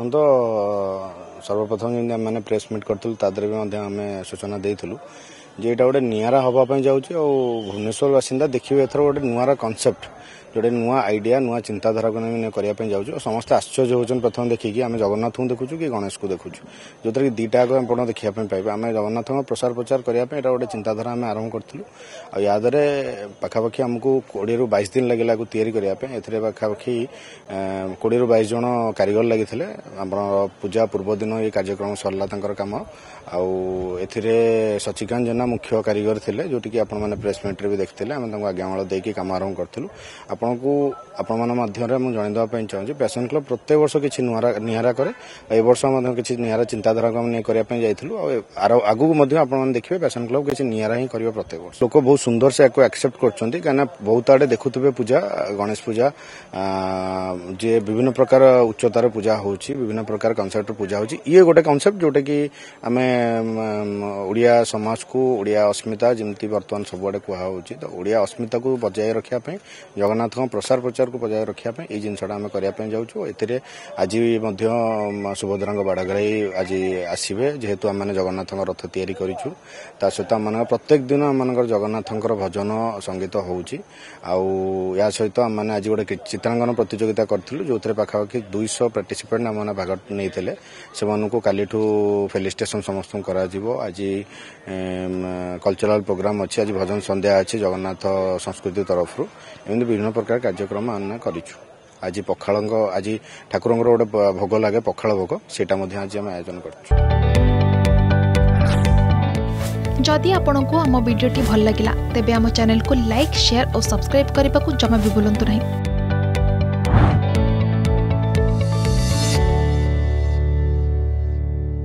ଛନ୍ଦ ସର୍ବପ୍ରଥମ ଯେମିତି ଆମେମାନେ ପ୍ରେସ୍ ମିଟ୍ କରିଥିଲୁ ତା ଦେହରେ ବି ମଧ୍ୟ ଆମେ ସୂଚନା ଦେଇଥିଲୁ ଯେ ଏଇଟା ଗୋଟେ ନିଆରା ହେବା ପାଇଁ ଯାଉଛି ଆଉ ଭୁବନେଶ୍ୱର ବାସିନ୍ଦା ଦେଖିବେ ଏଥର ଗୋଟେ ନୂଆରା କନସେପ୍ଟ जोटे नुआ आइडिया नुआ चिंताधारा को करने जाऊँ समस्त आश्चर्य होचन प्रथम देखिए आम जगन्नाथ को देखु कि गणेश को देखु जो थी दुटा आगे आप देखा पाइबे आम जगन्नाथ प्रसार प्रचार करने गोटे चिंताधारा आम आरंभ करूँ आ यादरे पाखापाखि आमको कोड़े रु बैश दिन लगे तैयारी करने पाखापाखि कोड़े रु बैश जन कारीगर लगी आम पूजा पूर्वदिन ये कार्यक्रम सरला कम आउ शशिकांत जेना मुख्य कारीगर थे जोटि आपण मैंने प्रेस मिट्रे भी देखते आम आज्ञामाल कम आरंभ करूँ ଆପଣଙ୍କୁ ଆପଣମାନଙ୍କ ମାଧ୍ୟମରେ ମୁଁ ଜଣାଇଦେବା ପାଇଁ ଚାହୁଁଛି ପ୍ୟାସନ୍ କ୍ଲବ୍ ପ୍ରତ୍ୟେକ ବର୍ଷ କିଛି ନୂଆ ନିଆରା କରେ ଆଉ ଏ ବର୍ଷ ମଧ୍ୟ କିଛି ନିଆରା ଚିନ୍ତାଧାରାକୁ ଆମେ ନେଇ କରିବା ପାଇଁ ଯାଇଥିଲୁ ଆଉ ଆର ଆଗକୁ ମଧ୍ୟ ଆପଣମାନେ ଦେଖିବେ ପ୍ୟାସନ୍ କ୍ଲବ୍ କିଛି ନିଆରା ହିଁ କରିବ ପ୍ରତ୍ୟେକ ବର୍ଷ ଲୋକ ବହୁତ ସୁନ୍ଦର ସେ ଏହାକୁ ଆକ୍ସେପ୍ଟ କରୁଛନ୍ତି କାହିଁକିନା ବହୁତ ଆଡ଼େ ଦେଖୁଥିବେ ପୂଜା ଗଣେଶ ପୂଜା ଯେ ବିଭିନ୍ନ ପ୍ରକାର ଉଚ୍ଚତାର ପୂଜା ହେଉଛି ବିଭିନ୍ନ ପ୍ରକାର କନସେପ୍ଟର ପୂଜା ହେଉଛି ଇଏ ଗୋଟେ କନସେପ୍ଟ ଯେଉଁଟାକି ଆମେ ଓଡ଼ିଆ ସମାଜକୁ ଓଡ଼ିଆ ଅସ୍ମିତା ଯେମିତି ବର୍ତ୍ତମାନ ସବୁଆଡ଼େ କୁହାହେଉଛି ତ ଓଡ଼ିଆ ଅସ୍ମିତାକୁ ବଜାୟ ରଖିବା ପାଇଁ ଜଗନ୍ନାଥ ମାଧ୍ୟମ ପ୍ରସାର ପ୍ରଚାରକୁ ବଜାୟ ରଖିବା ପାଇଁ ଏହି ଜିନିଷଟା ଆମେ କରିବା ପାଇଁ ଯାଉଛୁ ଏଥିରେ ଆଜି ମଧ୍ୟ ସୁଭଦ୍ରାଙ୍କ ବାଡ଼ାଗ୍ରାହୀ ଆଜି ଆସିବେ ଯେହେତୁ ଆମମାନେ ଜଗନ୍ନାଥଙ୍କ ରଥ ତିଆରି କରିଛୁ ତା ସହିତ ଆମମାନଙ୍କ ପ୍ରତ୍ୟେକ ଦିନ ଆମମାନଙ୍କର ଜଗନ୍ନାଥଙ୍କର ଭଜନ ସଙ୍ଗୀତ ହେଉଛି ଆଉ ଏହା ସହିତ ଆମମାନେ ଆଜି ଗୋଟେ ଚିତ୍ରାଙ୍କନ ପ୍ରତିଯୋଗିତା କରିଥିଲୁ ଯେଉଁଥିରେ ପାଖାପାଖି ଦୁଇଶହ ପାର୍ଟିସିପେଣ୍ଟ ଆମମାନେ ଭାଗ ନେଇଥିଲେ ସେମାନଙ୍କୁ କାଲିଠୁ ଫେଲିଷ୍ଟେସନ ସମସ୍ତଙ୍କୁ କରାଯିବ ଆଜି କଲଚରାଲ୍ ପ୍ରୋଗ୍ରାମ ଅଛି ଆଜି ଭଜନ ସନ୍ଧ୍ୟା ଅଛି ଜଗନ୍ନାଥ ସଂସ୍କୃତି ତରଫରୁ ଏମିତି ବିଭିନ୍ନ ପ୍ରକାର କାର୍ଯ୍ୟକ୍ରମ ଆମେ କରିଛୁ ଆଜି ପଖାଳଙ୍କ ଆଜି ଠାକୁରଙ୍କର ଗୋଟେ ଭୋଗ ଲାଗେ ପଖାଳ ଭୋଗ ସେଇଟା ମଧ୍ୟ ଆଜି ଆମେ ଆୟୋଜନ କରିଛୁ ଯଦି ଆପଣଙ୍କୁ ଆମ ଭିଡ଼ିଓଟି ଭଲ ଲାଗିଲା ତେବେ ଆମ ଚ୍ୟାନେଲକୁ ଲାଇକ୍ ସେୟାର ଓ ସବସ୍କ୍ରାଇବ୍ କରିବାକୁ ଜମା ବି ଭୁଲନ୍ତୁ ନାହିଁ